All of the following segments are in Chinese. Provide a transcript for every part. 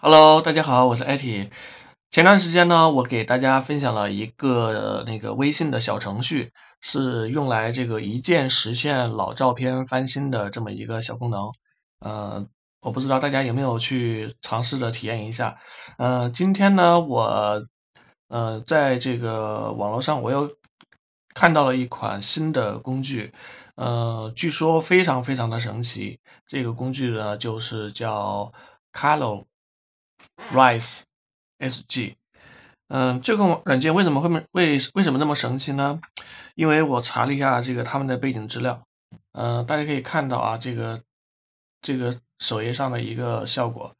Hello，大家好，我是艾迪。前段时间呢，我给大家分享了一个那个微信的小程序，是用来这个一键实现老照片翻新的这么一个小功能。呃，我不知道大家有没有去尝试的体验一下。呃，今天呢，我呃在这个网络上我又看到了一款新的工具。呃，据说非常非常的神奇。这个工具呢，就是叫 Color。Rise S G，嗯，这款软件为什么会为为什么那么神奇呢？因为我查了一下这个他们的背景资料，嗯，大家可以看到啊，这个这个首页上的一个效果，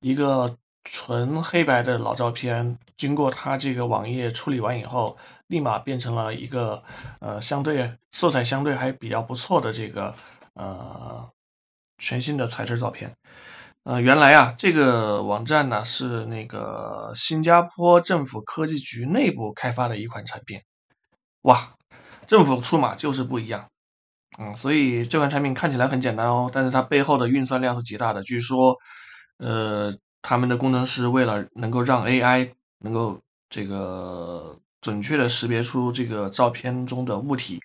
一个纯黑白的老照片，经过它这个网页处理完以后，立马变成了一个呃相对色彩相对还比较不错的这个呃全新的彩色照片。呃，原来啊，这个网站呢是那个新加坡政府科技局内部开发的一款产品。哇，政府出马就是不一样。嗯，所以这款产品看起来很简单哦，但是它背后的运算量是极大的。据说，呃，他们的工程师为了能够让 AI 能够这个准确的识别出这个照片中的物体，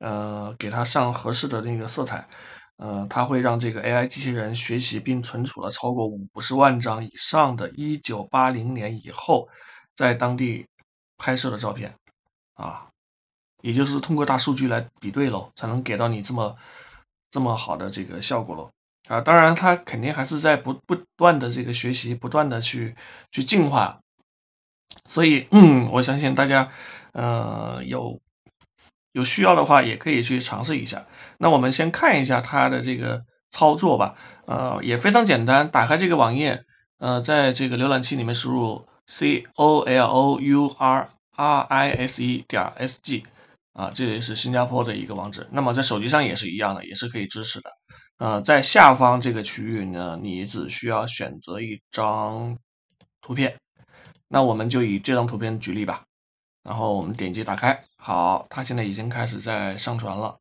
呃，给它上合适的那个色彩。呃，它会让这个 AI 机器人学习并存储了超过五十万张以上的一九八零年以后在当地拍摄的照片啊，也就是通过大数据来比对喽，才能给到你这么这么好的这个效果喽啊。当然，它肯定还是在不不断的这个学习，不断的去去进化，所以嗯，我相信大家呃有。有需要的话，也可以去尝试一下。那我们先看一下它的这个操作吧。呃，也非常简单，打开这个网页，呃，在这个浏览器里面输入 c o l o u r r i s e 点 s g，啊，这里是新加坡的一个网址。那么在手机上也是一样的，也是可以支持的。呃，在下方这个区域呢，你只需要选择一张图片。那我们就以这张图片举例吧。然后我们点击打开，好，它现在已经开始在上传了。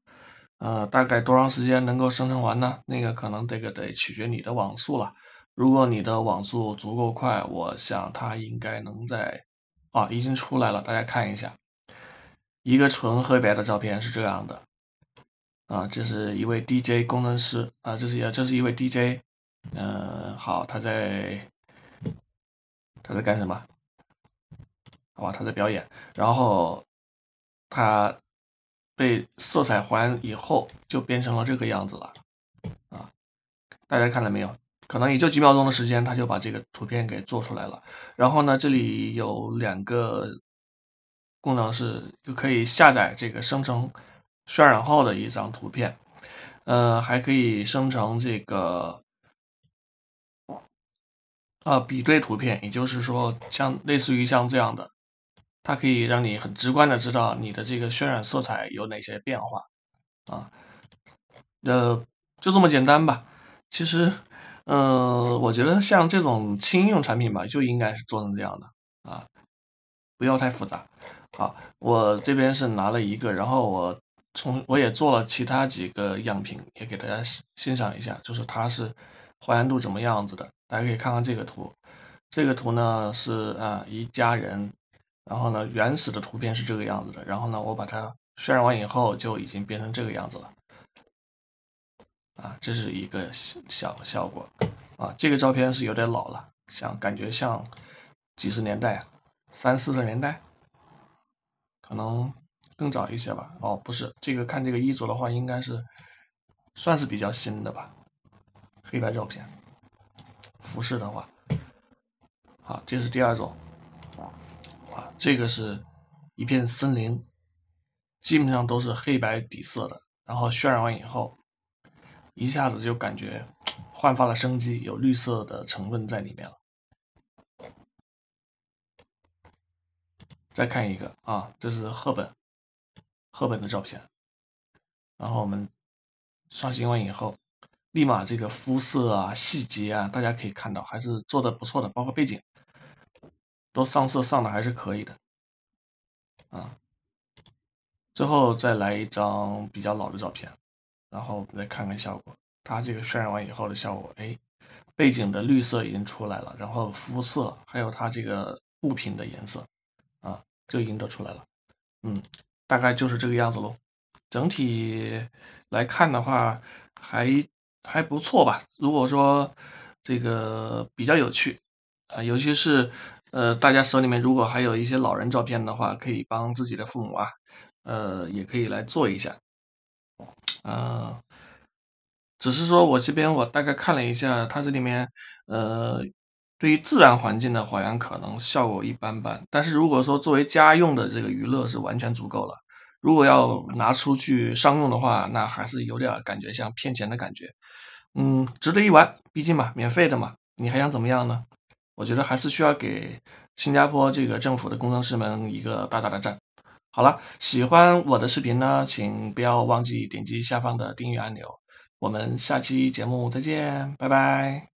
呃，大概多长时间能够生成完呢？那个可能这个得取决你的网速了。如果你的网速足够快，我想它应该能在啊，已经出来了，大家看一下，一个纯黑白的照片是这样的。啊，这是一位 DJ 工程师啊，这是也这是一位 DJ。嗯，好，他在他在干什么？哇，他在表演，然后他被色彩环以后就变成了这个样子了，啊，大家看到没有？可能也就几秒钟的时间，他就把这个图片给做出来了。然后呢，这里有两个功能是，就可以下载这个生成渲染后的一张图片，呃，还可以生成这个啊比对图片，也就是说，像类似于像这样的。它可以让你很直观的知道你的这个渲染色彩有哪些变化，啊，呃，就这么简单吧。其实，呃，我觉得像这种轻应用产品吧，就应该是做成这样的啊，不要太复杂。好，我这边是拿了一个，然后我从我也做了其他几个样品，也给大家欣赏一下，就是它是还原度怎么样子的，大家可以看看这个图。这个图呢是啊一家人。然后呢，原始的图片是这个样子的。然后呢，我把它渲染完以后，就已经变成这个样子了。啊，这是一个小效果。啊，这个照片是有点老了，像感觉像几十年代、三四十年代，可能更早一些吧。哦，不是，这个看这个衣着的话，应该是算是比较新的吧。黑白照片，服饰的话，好，这是第二种。这个是一片森林，基本上都是黑白底色的，然后渲染完以后，一下子就感觉焕发了生机，有绿色的成分在里面了。再看一个啊，这是赫本，赫本的照片，然后我们刷新完以后，立马这个肤色啊、细节啊，大家可以看到还是做的不错的，包括背景。都上色上的还是可以的，啊，最后再来一张比较老的照片，然后我们来看看效果。它这个渲染完以后的效果，哎，背景的绿色已经出来了，然后肤色还有它这个物品的颜色，啊，就已经都出来了。嗯，大概就是这个样子喽。整体来看的话，还还不错吧？如果说这个比较有趣，啊，尤其是。呃，大家手里面如果还有一些老人照片的话，可以帮自己的父母啊，呃，也可以来做一下。啊，只是说我这边我大概看了一下，它这里面呃，对于自然环境的还原可能效果一般般，但是如果说作为家用的这个娱乐是完全足够了。如果要拿出去商用的话，那还是有点感觉像骗钱的感觉。嗯，值得一玩，毕竟嘛，免费的嘛，你还想怎么样呢？我觉得还是需要给新加坡这个政府的工程师们一个大大的赞。好了，喜欢我的视频呢，请不要忘记点击下方的订阅按钮。我们下期节目再见，拜拜。